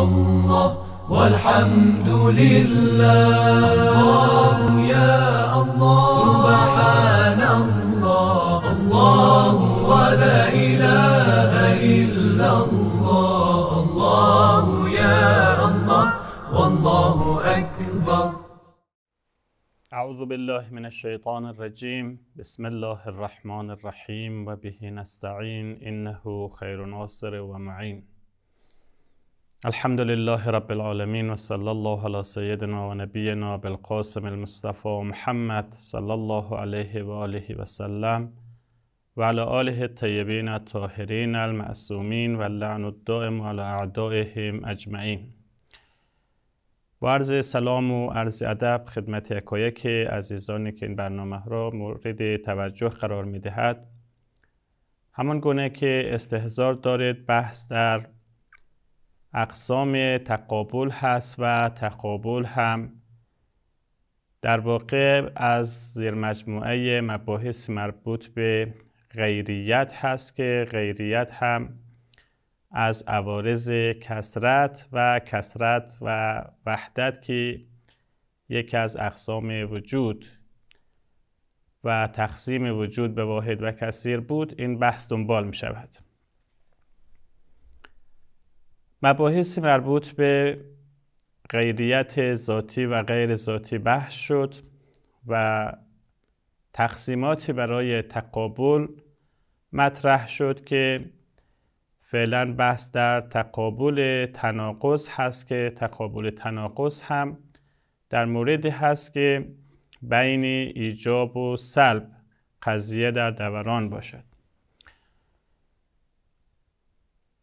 الله والحمد لله الله يا الله سبحان الله الله ولا إله إلا الله الله يا الله والله أكبر أعوذ بالله من الشيطان الرجيم بسم الله الرحمن الرحيم وبه نستعين إنه خير ناصر ومعين الحمد لله رب العالمین و الله علی سیدنا و نبینا بالقاسم المصطفی محمد صلی الله علیه و وسلم وعلی و آله الطیبین الطاهرین المعصومین و الدائم علی اعدائهم اجمعین با عرض سلام و عرض ادب خدمت یکایک عزیزانی که این برنامه را مورد توجه قرار می دهد همان گونه که استهزار دارید بحث در اقسام تقابل هست و تقابل هم در واقع از زیر مجموعه مباحث مربوط به غیریت هست که غیریت هم از عوارض کسرت و کسرت و وحدت که یکی از اقسام وجود و تقسیم وجود به واحد و کثیر بود این بحث دنبال می شود. مباحث مربوط به غیریت ذاتی و غیر ذاتی بحث شد و تقسیماتی برای تقابل مطرح شد که فعلا بحث در تقابل تناقض هست که تقابل تناقض هم در موردی هست که بین ایجاب و سلب قضیه در دوران باشد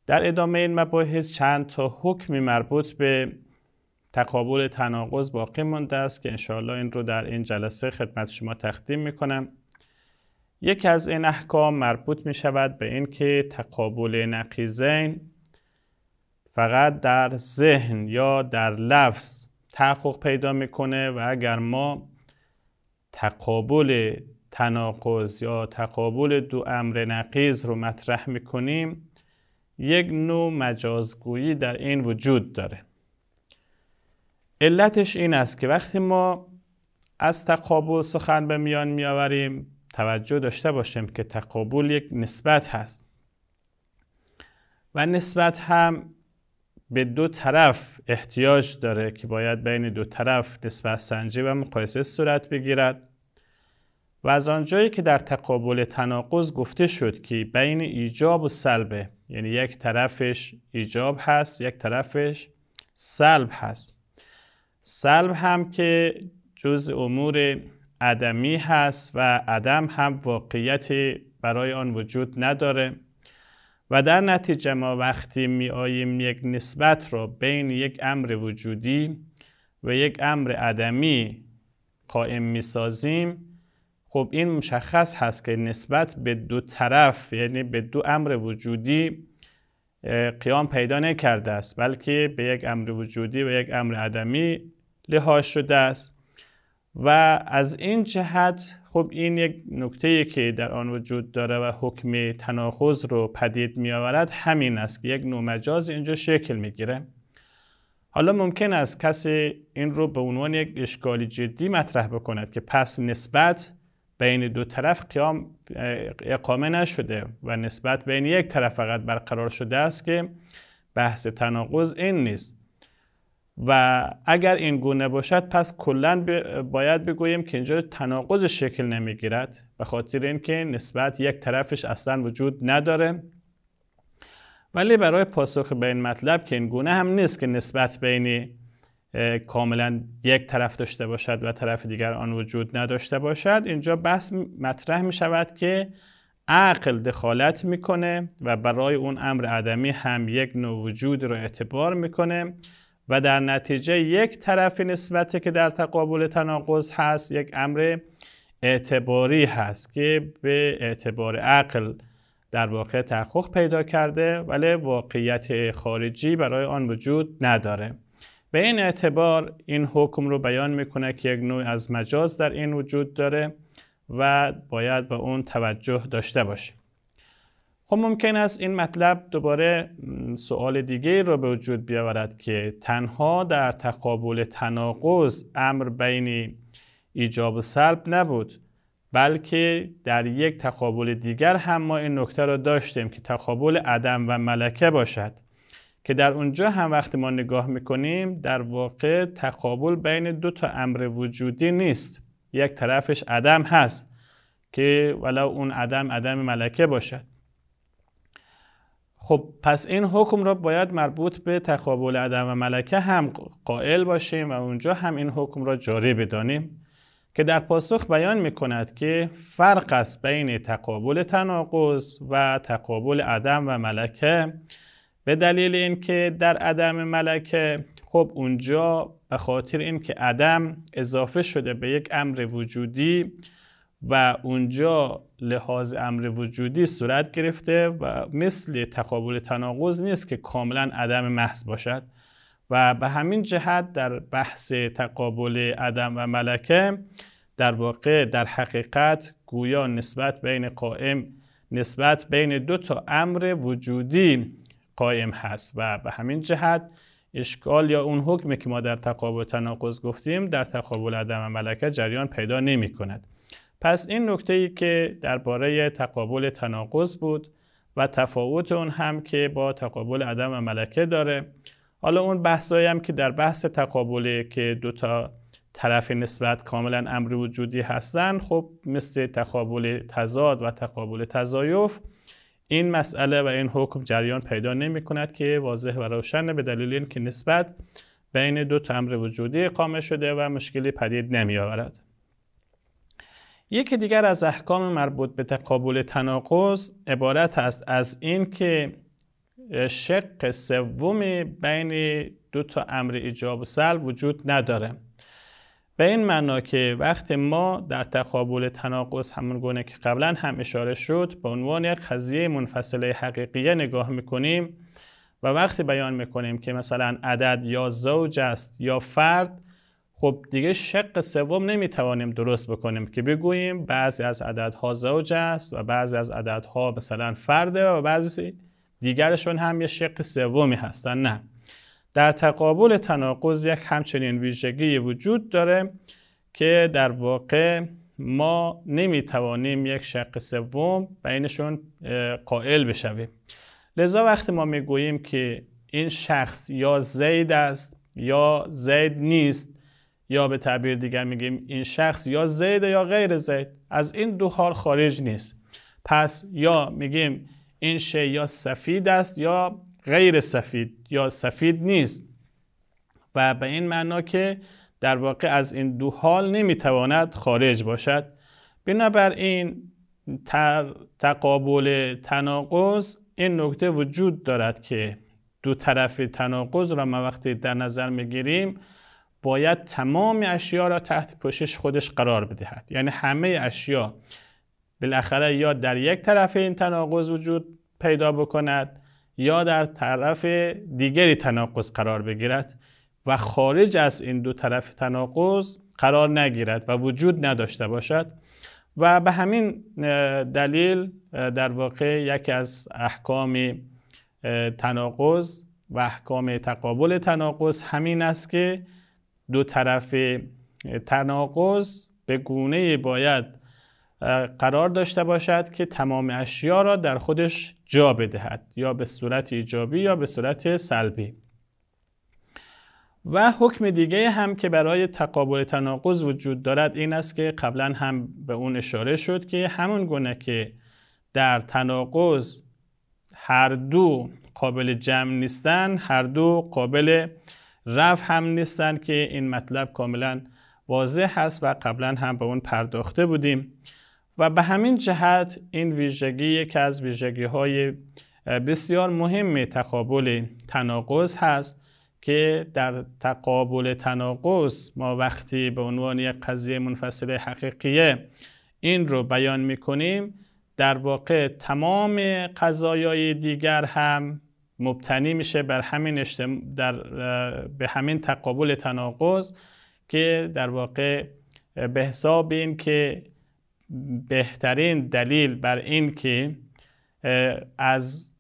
در ادامه این مباحث چند تا حکمی مربوط به تقابل تناقض باقی مانده است که انشاءالله این رو در این جلسه خدمت شما تقدیم میکنم یکی از این احکام مربوط می شود به اینکه تقابل نقیزین فقط در ذهن یا در لفظ تحقق پیدا میکنه و اگر ما تقابل تناقض یا تقابل دو امر نقیز رو مطرح میکنیم یک نوع مجازگویی در این وجود داره علتش این است که وقتی ما از تقابل سخن به میان میآوریم توجه داشته باشیم که تقابل یک نسبت هست و نسبت هم به دو طرف احتیاج داره که باید بین دو طرف نسبت سنجی و مقایسه صورت بگیرد و از آنجایی که در تقابل تناقض گفته شد که بین ایجاب و سلبه یعنی یک طرفش ایجاب هست یک طرفش سلب هست سلب هم که جز امور عدمی هست و عدم هم واقعیت برای آن وجود نداره و در نتیجه ما وقتی می آییم یک نسبت را بین یک امر وجودی و یک امر عدمی قائم می سازیم خب این مشخص هست که نسبت به دو طرف یعنی به دو امر وجودی قیام پیدا نکرده است بلکه به یک امر وجودی و یک امر عدمی لحاظ شده است و از این جهت خب این یک نکته که در آن وجود داره و حکم تناقض رو پدید می آورد همین است که یک نوع مجاز اینجا شکل می گیره حالا ممکن است کسی این رو به عنوان یک اشکالی جدی مطرح بکند که پس نسبت بین دو طرف قیام اقامه نشده و نسبت بین یک طرف فقط برقرار شده است که بحث تناقض این نیست و اگر این گونه باشد پس کلا باید بگوییم که اینجا تناقض شکل نمیگیرد به خاطر اینکه نسبت یک طرفش اصلا وجود نداره ولی برای پاسخ به این مطلب که این گونه هم نیست که نسبت بین کاملا یک طرف داشته باشد و طرف دیگر آن وجود نداشته باشد اینجا بحث مطرح می شود که عقل دخالت میکنه و برای اون امر عدمی هم یک نوع وجود رو اعتبار میکنه و در نتیجه یک طرفی نسبت که در تقابل تناقض هست یک امر اعتباری هست که به اعتبار عقل در واقع تحقق پیدا کرده ولی واقعیت خارجی برای آن وجود نداره به این اعتبار این حکم رو بیان میکنه که یک نوع از مجاز در این وجود داره و باید به با اون توجه داشته باشیم خب ممکن است این مطلب دوباره سوال دیگه رو به وجود بیاورد که تنها در تقابل تناقض امر بین ایجاب و سلب نبود بلکه در یک تقابل دیگر هم ما این نکته را داشتیم که تقابل عدم و ملکه باشد که در اونجا هم وقتی ما نگاه میکنیم در واقع تقابل بین دو تا امر وجودی نیست یک طرفش عدم هست که ولو اون عدم عدم ملکه باشد خب پس این حکم را باید مربوط به تقابل عدم و ملکه هم قائل باشیم و اونجا هم این حکم را جاری بدانیم که در پاسخ بیان می کند که فرق است بین تقابل تناقض و تقابل عدم و ملکه به دلیل اینکه در عدم ملکه خب اونجا به خاطر اینکه عدم اضافه شده به یک امر وجودی و اونجا لحاظ امر وجودی صورت گرفته و مثل تقابل تناقض نیست که کاملا عدم محض باشد و به همین جهت در بحث تقابل عدم و ملکه در واقع در حقیقت گویا نسبت بین قائم نسبت بین دو تا امر وجودی قائم هست و به همین جهت اشکال یا اون حکمی که ما در تقابل تناقض گفتیم در تقابل عدم ملکه جریان پیدا نمی کند. پس این نکته ای که درباره تقابل تناقض بود و تفاوت اون هم که با تقابل عدم ملکه داره حالا اون بحثایی هم که در بحث تقابل که دو تا طرف نسبت کاملا امر وجودی هستن خب مثل تقابل تضاد و تقابل تضایف این مسئله و این حکم جریان پیدا نمی کند که واضح و روشن به دلیل اینکه نسبت بین دو تمر وجودی اقامه شده و مشکلی پدید نمی آورد. یکی دیگر از احکام مربوط به تقابل تناقض عبارت است از اینکه شق سوم بین دو تا امر ایجاب و سلب وجود نداره به این معنا که وقت ما در تقابل تناقض همون گونه که قبلا هم اشاره شد به عنوان یک قضیه منفصله حقیقیه نگاه میکنیم و وقتی بیان میکنیم که مثلا عدد یا زوج است یا فرد خب دیگه شق سوم نمیتوانیم درست بکنیم که بگوییم بعضی از عددها زوج است و بعضی از عددها مثلا فرده و بعضی دیگرشون هم یه شق سومی هستن نه در تقابل تناقض یک همچنین ویژگی وجود داره که در واقع ما نمیتوانیم یک شق سوم بینشون قائل بشویم لذا وقتی ما میگوییم که این شخص یا زید است یا زید نیست یا به تعبیر دیگر میگیم این شخص یا زید یا غیر زید از این دو حال خارج نیست پس یا میگیم این شی یا سفید است یا غیر سفید یا سفید نیست و به این معنا که در واقع از این دو حال نمیتواند خارج باشد بنابراین تقابل تناقض این نکته وجود دارد که دو طرف تناقض را ما وقتی در نظر میگیریم باید تمام اشیا را تحت پوشش خودش قرار بدهد یعنی همه اشیا بالاخره یا در یک طرف این تناقض وجود پیدا بکند یا در طرف دیگری تناقض قرار بگیرد و خارج از این دو طرف تناقض قرار نگیرد و وجود نداشته باشد و به همین دلیل در واقع یکی از احکام تناقض و احکام تقابل تناقض همین است که دو طرف تناقض به گونه باید قرار داشته باشد که تمام اشیا را در خودش جا بدهد یا به صورت ایجابی یا به صورت سلبی و حکم دیگه هم که برای تقابل تناقض وجود دارد این است که قبلا هم به اون اشاره شد که همون گونه که در تناقض هر دو قابل جمع نیستن هر دو قابل رفع هم نیستن که این مطلب کاملا واضح هست و قبلا هم به اون پرداخته بودیم و به همین جهت این ویژگی یکی از ویژگی های بسیار مهم تقابل تناقض هست که در تقابل تناقض ما وقتی به عنوان یک قضیه منفصل حقیقیه این رو بیان کنیم در واقع تمام قضایای دیگر هم مبتنی میشه بر همین در... به همین تقابل تناقض که در واقع به حساب این که بهترین دلیل بر این که از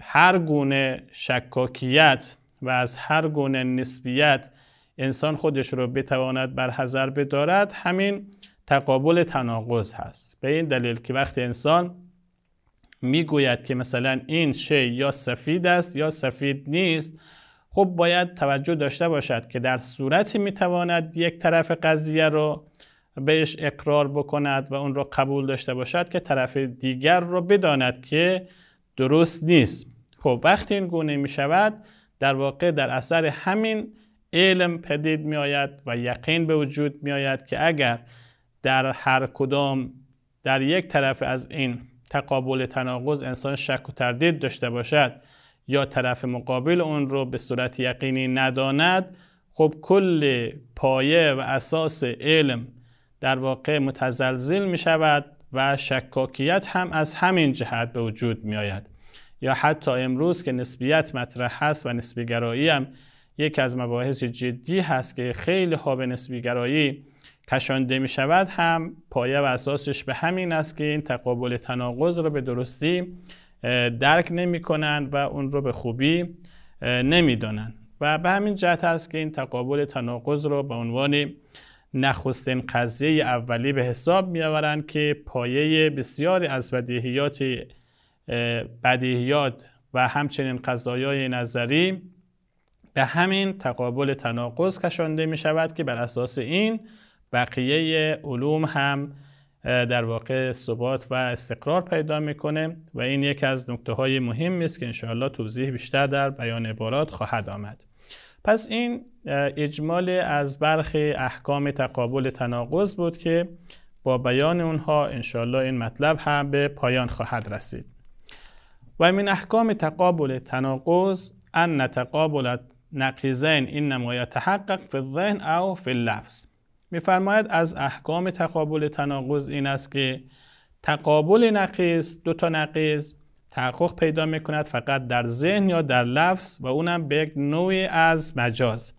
هر گونه شکاکیت و از هر گونه نسبیت انسان خودش رو بتواند حذر بدارد همین تقابل تناقض هست به این دلیل که وقتی انسان میگوید که مثلا این شی یا سفید است یا سفید نیست خب باید توجه داشته باشد که در صورتی میتواند یک طرف قضیه رو بهش اقرار بکند و اون را قبول داشته باشد که طرف دیگر را بداند که درست نیست خب وقتی این گونه می شود در واقع در اثر همین علم پدید می آید و یقین به وجود می آید که اگر در هر کدام در یک طرف از این تقابل تناقض انسان شک و تردید داشته باشد یا طرف مقابل اون رو به صورت یقینی نداند خب کل پایه و اساس علم در واقع متزلزل می شود و شکاکیت هم از همین جهت به وجود می آید یا حتی امروز که نسبیت مطرح هست و نسبیگرایی هم یکی از مباحث جدی هست که خیلی ها به نسبیگرایی کشانده می شود هم پایه و اساسش به همین است که این تقابل تناقض را به درستی درک نمی کنند و اون رو به خوبی نمی دانند و به همین جهت است که این تقابل تناقض را به عنوان نخستین قضیه اولی به حساب میآورند که پایه بسیاری از بدیهیات بدیهیات و همچنین قضایای نظری به همین تقابل تناقض کشانده می شود که بر اساس این بقیه علوم هم در واقع ثبات و استقرار پیدا میکنه و این یکی از نکته های مهم است که انشاءالله توضیح بیشتر در بیان عبارات خواهد آمد پس این اجمال از برخی احکام تقابل تناقض بود که با بیان اونها انشالله این مطلب هم به پایان خواهد رسید و من احکام تقابل تناقض ان تقابل نقیزین انما تحقق فی الذهن او فی اللفظ میفرماید از احکام تقابل تناقض این است که تقابل نقیز دو تا نقیز تحقق پیدا میکند فقط در ذهن یا در لفظ و اونم به یک نوعی از مجاز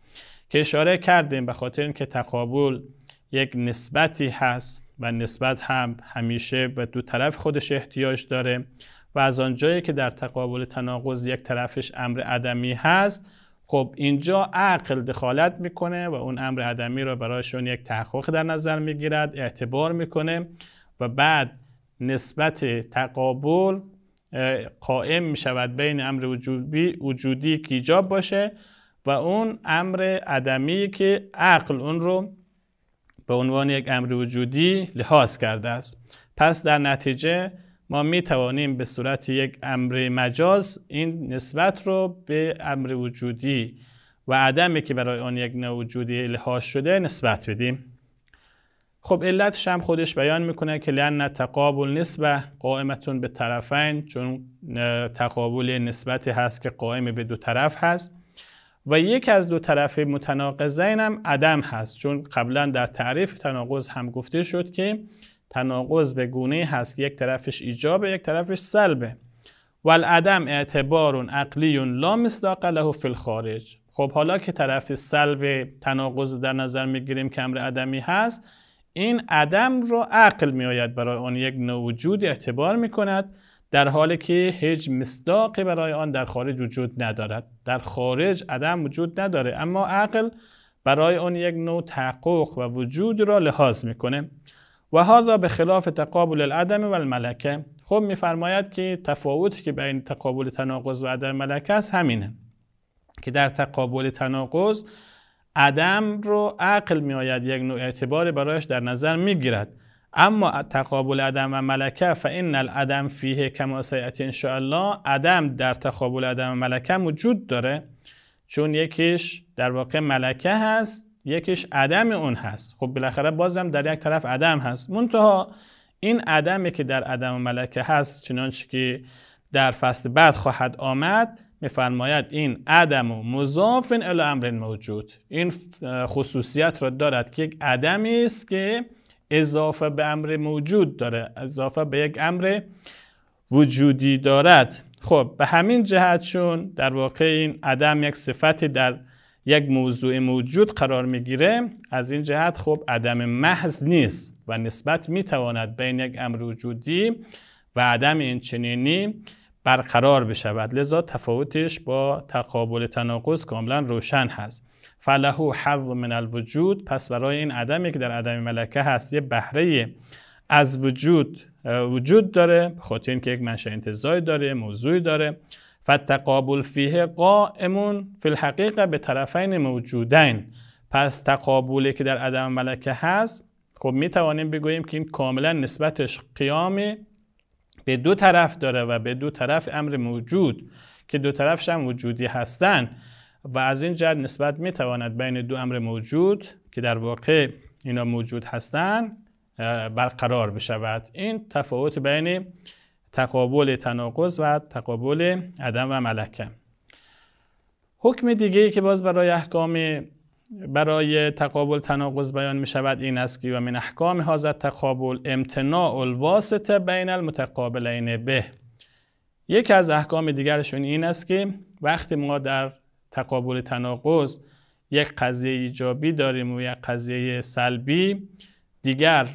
که اشاره کردیم به خاطر اینکه تقابل یک نسبتی هست و نسبت هم همیشه به دو طرف خودش احتیاج داره و از آنجایی که در تقابل تناقض یک طرفش امر عدمی هست خب اینجا عقل دخالت میکنه و اون امر عدمی را برایشون یک تحقق در نظر میگیرد اعتبار میکنه و بعد نسبت تقابل قائم می شود بین امر وجودی, وجودی که ایجاب باشه و اون امر عدمی که عقل اون رو به عنوان یک امر وجودی لحاظ کرده است پس در نتیجه ما می توانیم به صورت یک امر مجاز این نسبت رو به امر وجودی و عدمی که برای آن یک نوجودی لحاظ شده نسبت بدیم خب علتش هم خودش بیان میکنه که لن تقابل نسبه قائمتون به طرفین چون تقابل نسبتی هست که قائم به دو طرف هست و یک از دو طرف متناقضین هم عدم هست چون قبلا در تعریف تناقض هم گفته شد که تناقض به گونه هست که یک طرفش ایجابه یک طرفش سلبه و العدم اعتبار عقلی لا مصداق له فی الخارج خب حالا که طرف سلب تناقض در نظر میگیریم که امر عدمی هست این عدم رو عقل می آید برای آن یک نوجود اعتبار می کند در حالی که هیچ مصداقی برای آن در خارج وجود ندارد در خارج عدم وجود نداره اما عقل برای آن یک نوع تحقق و وجود را لحاظ میکنه و هذا به خلاف تقابل العدم و الملکه خب میفرماید که تفاوتی که بین تقابل تناقض و عدم ملکه است همینه که در تقابل تناقض عدم رو عقل آید یک نوع اعتبار برایش در نظر گیرد اما تقابل عدم و ملکه فان العدم فیه کما سیاتی الله عدم در تقابل عدم و ملکه وجود داره چون یکیش در واقع ملکه هست یکیش عدم اون هست خب بالاخره بازم در یک طرف عدم هست منتها این عدمی که در عدم و ملکه هست چنانچه که در فصل بعد خواهد آمد میفرماید این عدم و مضاف الی امر موجود این خصوصیت را دارد که یک عدمی است که اضافه به امر موجود داره اضافه به یک امر وجودی دارد خب به همین جهت چون در واقع این عدم یک صفتی در یک موضوع موجود قرار میگیره از این جهت خب عدم محض نیست و نسبت میتواند بین یک امر وجودی و عدم این چنینی برقرار بشود لذا تفاوتش با تقابل تناقض کاملا روشن هست فلهو حظ من الوجود پس برای این عدمی که در عدم ملکه هست یه بهره از وجود وجود داره به خاطر اینکه یک منشأ انتزاعی داره موضوعی داره فتقابل فیه قائمون فی الحقیقه به طرفین موجودین پس تقابلی که در عدم ملکه هست خب می توانیم بگوییم که این کاملا نسبتش قیامی به دو طرف داره و به دو طرف امر موجود که دو طرفش هم وجودی هستند و از این جد نسبت میتواند بین دو امر موجود که در واقع اینا موجود هستند برقرار بشود این تفاوت بین تقابل تناقض و تقابل عدم و ملکه حکم دیگه که باز برای احکام برای تقابل تناقض بیان می شود این است که و من احکام هذا تقابل امتناع الواسطه بین المتقابلین به یکی از احکام دیگرشون این است که وقتی ما در تقابل تناقض یک قضیه ایجابی داریم و یک قضیه سلبی دیگر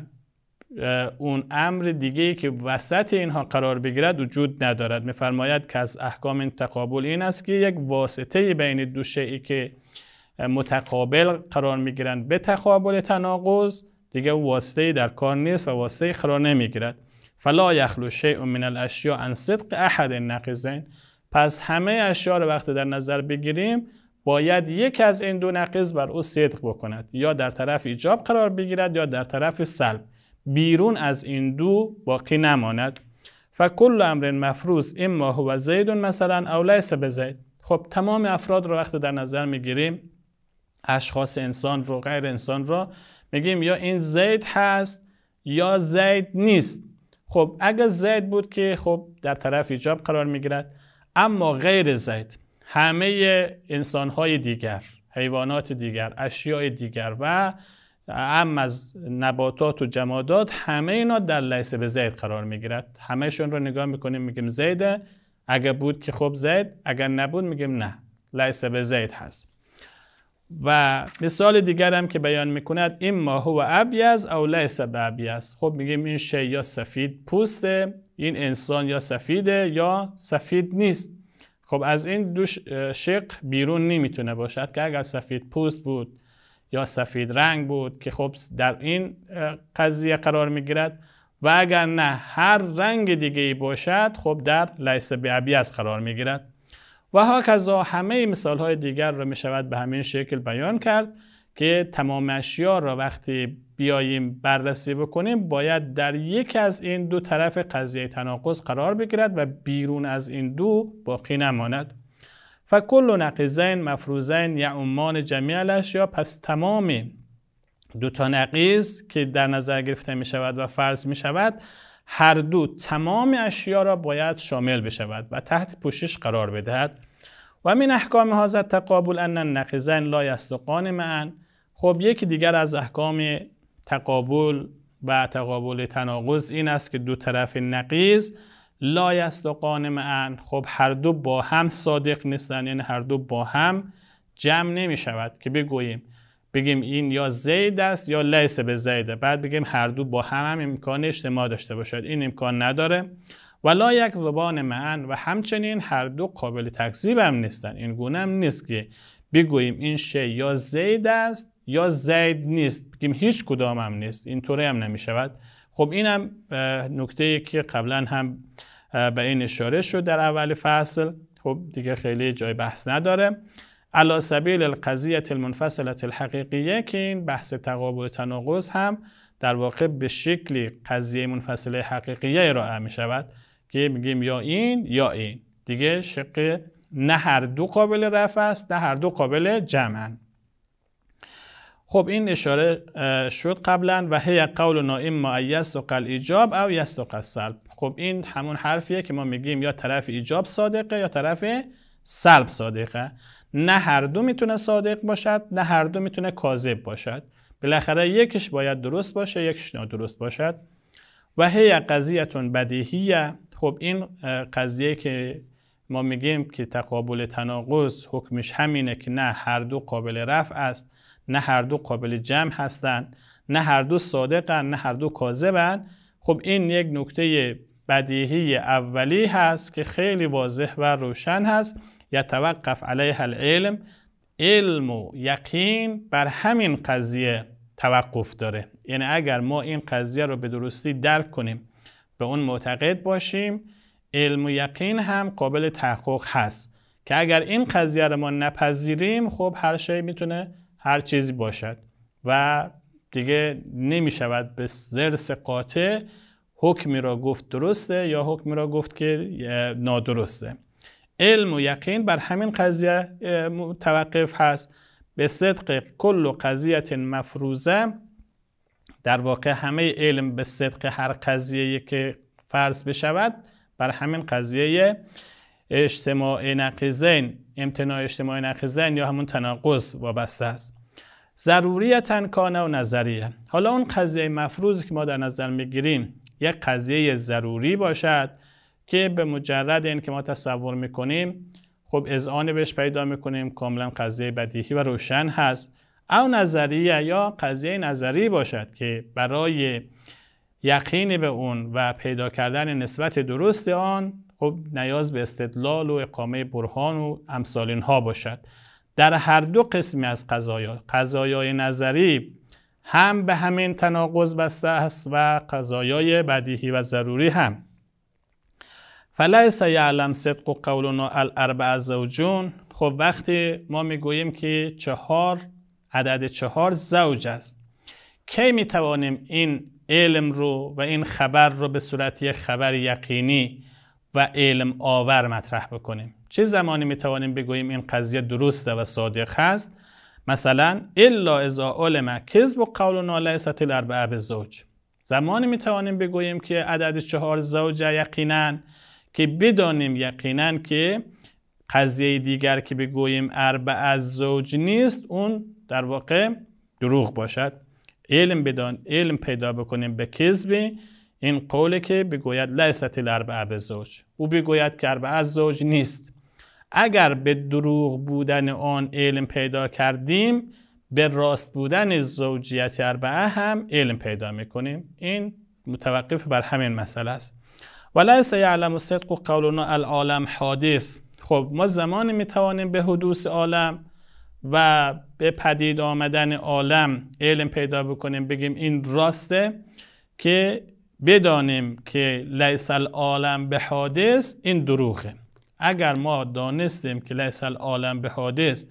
اون امر دیگه که وسط اینها قرار بگیرد وجود ندارد میفرماید که از احکام تقابل این است که یک واسطه بین دو شیعی که متقابل قرار میگیرند به تقابل تناقض دیگه واسطه در کار نیست و واسطه قرار نمیگیرد فلا یخلو شیء من الاشیاء عن صدق احد النقیضین پس همه اشیاء رو وقتی در نظر بگیریم باید یکی از این دو نقض بر او صدق بکند یا در طرف ایجاب قرار بگیرد یا در طرف سلب بیرون از این دو باقی نماند فکل امر مفروض اما هو زید مثلا او لیس بزید خب تمام افراد رو وقتی در نظر میگیریم اشخاص انسان رو غیر انسان رو میگیم یا این زید هست یا زید نیست خب اگر زید بود که خب در طرف ایجاب قرار میگیرد اما غیر زید همه های دیگر حیوانات دیگر اشیاء دیگر و ام از نباتات و جمادات همه اینا در لیسه به زید قرار میگیرد همهشون رو نگاه میکنیم میگیم زیده اگر بود که خب زید اگر نبود میگیم نه لیسه به زید هست و مثال دیگر هم که بیان میکند اما هو ابیز او لیس ابیز خب میگیم این شی یا سفید پوسته این انسان یا سفیده یا سفید نیست خب از این دو شق بیرون نمیتونه باشد که اگر سفید پوست بود یا سفید رنگ بود که خب در این قضیه قرار میگیرد و اگر نه هر رنگ دیگه ای باشد خب در لیس به ابیز قرار میگیرد و هاکذا همه مثال های دیگر را می شود به همین شکل بیان کرد که تمام اشیا را وقتی بیاییم بررسی بکنیم باید در یکی از این دو طرف قضیه تناقض قرار بگیرد و بیرون از این دو باقی نماند فکل نقیزین یا امان جمعی الاشیا پس تمام دو تا نقیز که در نظر گرفته می شود و فرض می شود هر دو تمام اشیا را باید شامل بشود و تحت پوشش قرار بدهد و من احکام هازت تقابل ان نقیزن لا یستقان من خب یکی دیگر از احکام تقابل و تقابل تناقض این است که دو طرف نقیز لا یستقان معن خب هر دو با هم صادق نیستن یعنی هر دو با هم جمع نمی شود که بگوییم بگیم این یا زید است یا لیس به زیده بعد بگیم هر دو با هم هم امکان اجتماع داشته باشد این امکان نداره و لا یک زبان معن و همچنین هر دو قابل تکذیب هم نیستن این گونه هم نیست که بگوییم این شی یا زید است یا زید نیست بگیم هیچ کدام هم نیست طوره هم شود خب این هم نکته که قبلا هم به این اشاره شد در اول فصل خب دیگه خیلی جای بحث نداره علا سبیل القضیه المنفصله الحقیقیه که این بحث تقابل تناقض هم در واقع به شکلی قضیه منفصله حقیقیه ارائه می شود که میگیم یا این یا این دیگه شق نه هر دو قابل رفع است نه هر دو قابل جمعن خب این اشاره شد قبلا و هی قول نائم ما قل ایجاب او یصدق سلب خب این همون حرفیه که ما میگیم یا طرف ایجاب صادقه یا طرف سلب صادقه نه هر دو میتونه صادق باشد نه هر دو میتونه کاذب باشد بالاخره یکش باید درست باشه یکش نادرست باشد و هی قضیتون بدیهیه خب این قضیه که ما میگیم که تقابل تناقض حکمش همینه که نه هر دو قابل رفع است نه هر دو قابل جمع هستند نه هر دو صادقن نه هر دو کاذبن خب این یک نکته بدیهی اولی هست که خیلی واضح و روشن هست یتوقف علیه العلم علم و یقین بر همین قضیه توقف داره یعنی اگر ما این قضیه رو به درستی درک کنیم به اون معتقد باشیم علم و یقین هم قابل تحقق هست که اگر این قضیه رو ما نپذیریم خب هر شی میتونه هر چیزی باشد و دیگه نمیشود به زرس قاطع حکمی را گفت درسته یا حکمی را گفت که نادرسته علم و یقین بر همین قضیه متوقف هست به صدق کل قضیت مفروضه در واقع همه علم به صدق هر قضیه که فرض بشود بر همین قضیه اجتماع نقیزین امتناع اجتماع نقیزین یا همون تناقض وابسته است ضروریتا کانه و نظریه حالا اون قضیه مفروضی که ما در نظر میگیریم یک قضیه ضروری باشد که به مجرد این که ما تصور میکنیم خب آن بهش پیدا میکنیم کاملا قضیه بدیهی و روشن هست او نظریه یا قضیه نظری باشد که برای یقین به اون و پیدا کردن نسبت درست آن خب نیاز به استدلال و اقامه برهان و امثال ها باشد در هر دو قسمی از قضایا قضایای نظری هم به همین تناقض بسته است و قضایای بدیهی و ضروری هم فلیس یعلم صدق و قولنا الاربع زوجون خب وقتی ما میگوییم که چهار عدد چهار زوج است کی میتوانیم این علم رو و این خبر رو به صورت یک خبر یقینی و علم آور مطرح بکنیم چه زمانی میتوانیم بگوییم این قضیه درسته و صادق هست مثلا الا اذا علم کذب و قولنا لیست الاربعه زوج زمانی میتوانیم بگوییم که عدد چهار زوج یقینا که بدانیم یقینا که قضیه دیگر که بگوییم اربع از زوج نیست اون در واقع دروغ باشد علم بدان علم پیدا بکنیم به کذبی این قوله که بگوید لیست الاربع از زوج او بگوید که از زوج نیست اگر به دروغ بودن آن علم پیدا کردیم به راست بودن زوجیت اربعه هم علم پیدا میکنیم این متوقف بر همین مسئله است ولا سیعلم صدق و قولنا العالم حادث خب ما زمانی میتوانیم به حدوث عالم و به پدید آمدن عالم علم پیدا بکنیم بگیم این راسته که بدانیم که لیس العالم به حادث این دروغه اگر ما دانستیم که لیس العالم به حادث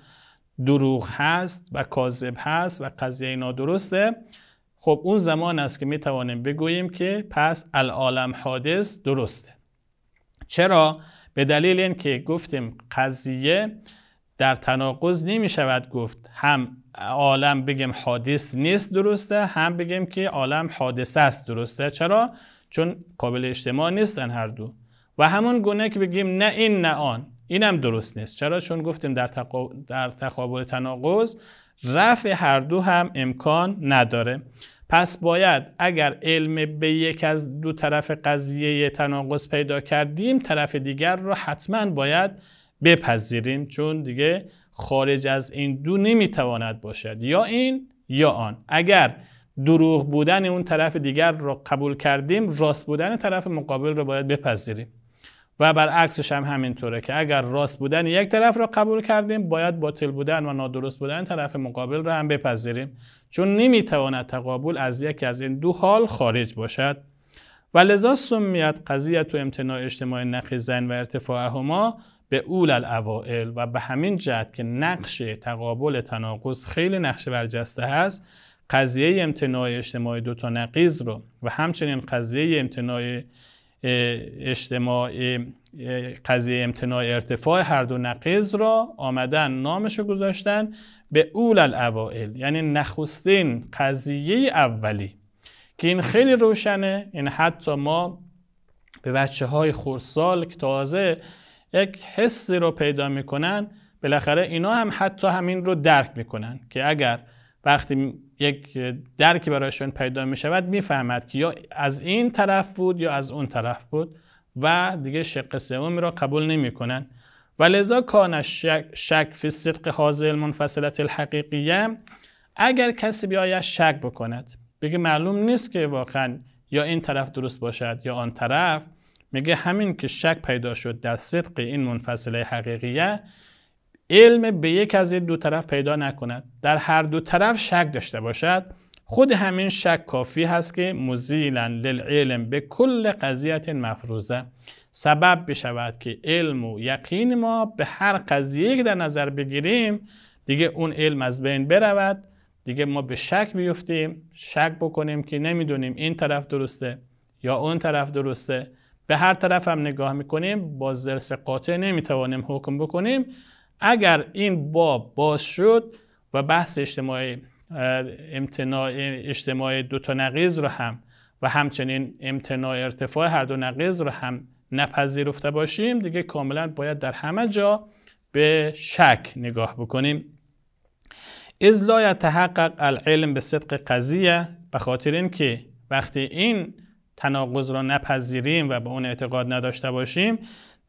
دروغ هست و کاذب هست و قضیه اینا درسته خب اون زمان است که می توانیم بگوییم که پس العالم حادث درسته چرا؟ به دلیل اینکه گفتیم قضیه در تناقض نمی شود گفت هم عالم بگیم حادث نیست درسته هم بگیم که عالم حادثه است درسته چرا؟ چون قابل اجتماع نیستن هر دو و همون گونه که بگیم نه این نه آن اینم درست نیست چرا چون گفتیم در, در تقابل تناقض رفع هر دو هم امکان نداره پس باید اگر علم به یک از دو طرف قضیه تناقض پیدا کردیم طرف دیگر را حتما باید بپذیریم چون دیگه خارج از این دو نمیتواند باشد یا این یا آن اگر دروغ بودن اون طرف دیگر را قبول کردیم راست بودن طرف مقابل را باید بپذیریم و برعکسش هم همینطوره که اگر راست بودن یک طرف را قبول کردیم باید باطل بودن و نادرست بودن طرف مقابل را هم بپذیریم چون نمیتواند تقابل از یکی از این دو حال خارج باشد و لذا سمیت قضیت و امتناع اجتماعی زن و ارتفاعهما به اول الاوائل و به همین جهت که نقش تقابل تناقض خیلی نقش برجسته هست قضیه امتناع اجتماع دو تا نقیز رو و همچنین قضیه امتناع اجتماع قضیه امتناع ارتفاع هر دو نقض را آمدن نامش رو گذاشتن به اول الاوائل یعنی نخستین قضیه اولی که این خیلی روشنه این حتی ما به بچه های خورسال که تازه یک حسی رو پیدا میکنن بالاخره اینا هم حتی همین رو درک میکنن که اگر وقتی یک درکی برایشون پیدا می شود میفهمد که یا از این طرف بود یا از اون طرف بود و دیگه شق سومی را قبول نمی کنند و لذا کان شک, فی صدق حاضر منفصلت الحقیقیه اگر کسی بیاید شک بکند بگه معلوم نیست که واقعا یا این طرف درست باشد یا آن طرف میگه همین که شک پیدا شد در صدق این منفصله حقیقیه علم به یک از دو طرف پیدا نکند در هر دو طرف شک داشته باشد خود همین شک کافی هست که مزیلا للعلم به کل قضیت مفروضه سبب بشود که علم و یقین ما به هر قضیه که در نظر بگیریم دیگه اون علم از بین برود دیگه ما به شک بیفتیم شک بکنیم که نمیدونیم این طرف درسته یا اون طرف درسته به هر طرف هم نگاه میکنیم با زرس قاطع نمیتوانیم حکم بکنیم اگر این باب باز شد و بحث اجتماعی امتناع اجتماعی دو تا نقیز رو هم و همچنین امتناع ارتفاع هر دو نقیز رو هم نپذیرفته باشیم دیگه کاملا باید در همه جا به شک نگاه بکنیم از لا تحقق العلم به صدق قضیه به خاطر اینکه وقتی این تناقض را نپذیریم و به اون اعتقاد نداشته باشیم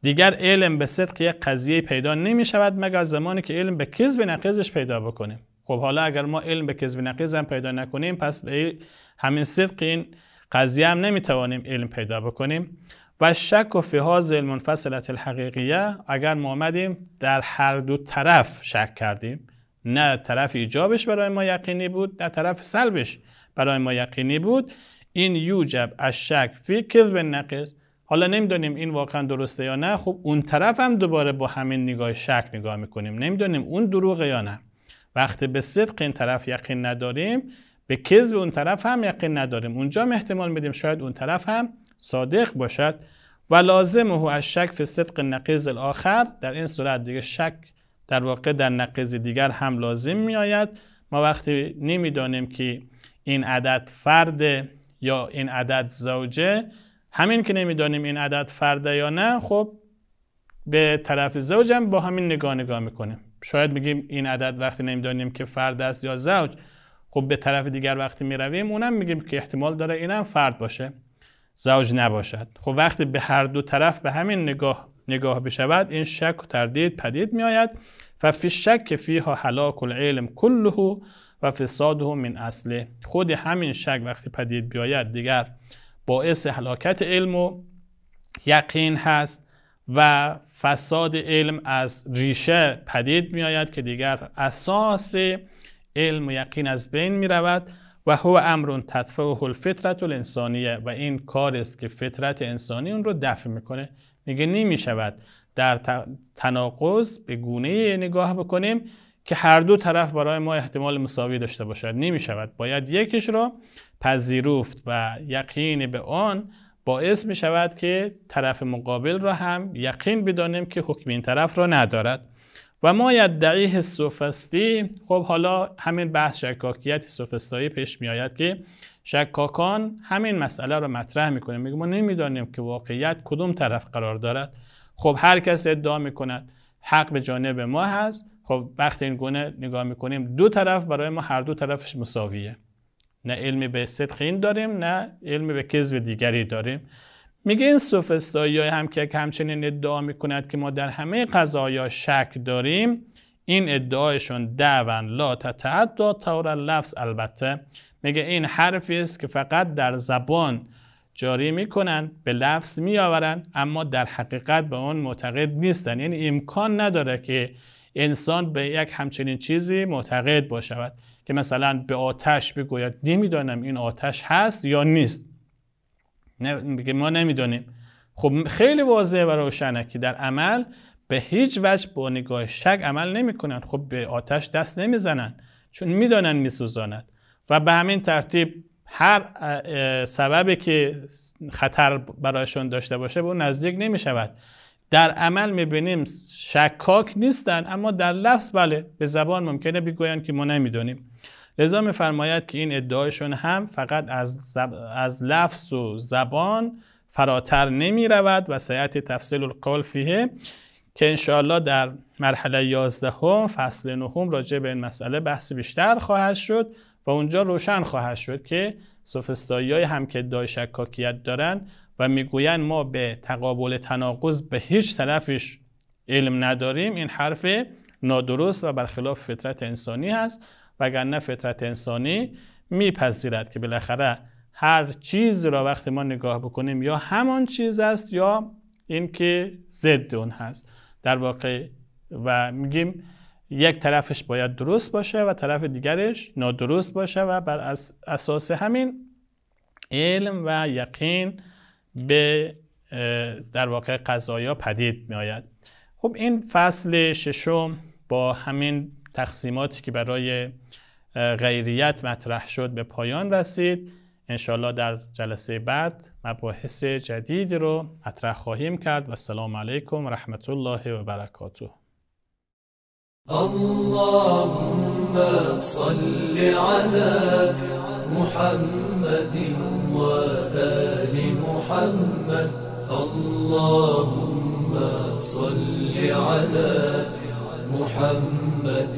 دیگر علم به صدق یک قضیه پیدا نمی شود مگر زمانی که علم به کذب نقیزش پیدا بکنیم خب حالا اگر ما علم به کذب نقیز هم پیدا نکنیم پس به همین صدق این قضیه هم نمیتوانیم علم پیدا بکنیم و شک و فهاز المنفصلت الحقیقیه اگر ما آمدیم در هر دو طرف شک کردیم نه طرف ایجابش برای ما یقینی بود نه طرف سلبش برای ما یقینی بود این یوجب از شک فی کذب نقیز حالا نمیدونیم این واقعا درسته یا نه خب اون طرف هم دوباره با همین نگاه شک نگاه میکنیم نمیدونیم اون دروغه یا نه وقتی به صدق این طرف یقین نداریم به کذب اون طرف هم یقین نداریم اونجا هم احتمال میدیم شاید اون طرف هم صادق باشد و لازمه هو از شک فی صدق نقیز الاخر در این صورت دیگه شک در واقع در نقیز دیگر هم لازم میآید ما وقتی نمیدانیم که این عدد فرد یا این عدد زوجه همین که نمیدانیم این عدد فرده یا نه خب به طرف زوج هم با همین نگاه نگاه میکنیم شاید میگیم این عدد وقتی نمیدانیم که فرد است یا زوج خب به طرف دیگر وقتی میرویم اونم میگیم که احتمال داره اینم فرد باشه زوج نباشد خب وقتی به هر دو طرف به همین نگاه نگاه بشود این شک و تردید پدید میآید و فی شک فیها هلاک العلم کله و فساده من اصله خود همین شک وقتی پدید بیاید دیگر باعث حلاکت علم و یقین هست و فساد علم از ریشه پدید می آید که دیگر اساس علم و یقین از بین می رود و هو امرون تدفعه الفطرت الانسانیه و این کار است که فطرت انسانی اون رو دفع میکنه میگه نمی شود در تناقض به گونه نگاه بکنیم که هر دو طرف برای ما احتمال مساوی داشته باشد نمی شود باید یکیش را پذیرفت و یقین به آن باعث می شود که طرف مقابل را هم یقین بدانیم که حکم این طرف را ندارد و ما یدعی سوفستی خب حالا همین بحث شکاکیت سوفستایی پیش می آید که شکاکان همین مسئله را مطرح می کنیم ما نمیدانیم که واقعیت کدوم طرف قرار دارد خب هر کس ادعا کند حق به جانب ما هست خب وقتی این گونه نگاه میکنیم دو طرف برای ما هر دو طرفش مساویه نه علمی به صدق داریم نه علمی به کذب دیگری داریم میگه این سوفستایی های هم که همچنین ادعا میکند که ما در همه قضایا شک داریم این ادعایشون دعوان لا تتعدا طور لفظ البته میگه این حرفی است که فقط در زبان جاری میکنن به لفظ میآورن اما در حقیقت به اون معتقد نیستن یعنی امکان نداره که انسان به یک همچنین چیزی معتقد باشود مثلا به آتش بگوید نمیدانم این آتش هست یا نیست میگه ما نمیدانیم خب خیلی واضحه و روشنه که در عمل به هیچ وجه با نگاه شک عمل نمیکنن خب به آتش دست نمیزنن چون می میسوزاند و به همین ترتیب هر سببی که خطر برایشون داشته باشه به اون نزدیک نمی شود در عمل میبینیم شکاک نیستن اما در لفظ بله به زبان ممکنه بگویند که ما نمیدانیم لذا میفرماید که این ادعایشون هم فقط از, از لفظ و زبان فراتر نمی رود و سیعت تفصیل القول فیه که انشاءالله در مرحله 11 فصل نهم راجع به این مسئله بحث بیشتر خواهد شد و اونجا روشن خواهد شد که سوفستایی های هم که ادعای شکاکیت دارن و میگویند ما به تقابل تناقض به هیچ طرفش علم نداریم این حرف نادرست و برخلاف فطرت انسانی هست وگرنه فطرت انسانی میپذیرد که بالاخره هر چیز را وقتی ما نگاه بکنیم یا همان چیز است یا اینکه ضد اون هست در واقع و میگیم یک طرفش باید درست باشه و طرف دیگرش نادرست باشه و بر اساس همین علم و یقین به در واقع قضایا پدید می آید خب این فصل ششم با همین تقسیماتی که برای غیریت مطرح شد به پایان رسید انشالله در جلسه بعد مباحث جدیدی رو مطرح خواهیم کرد و سلام علیکم و رحمت الله و برکاته اللهم صل على محمد آل محمد اللهم صل على محمد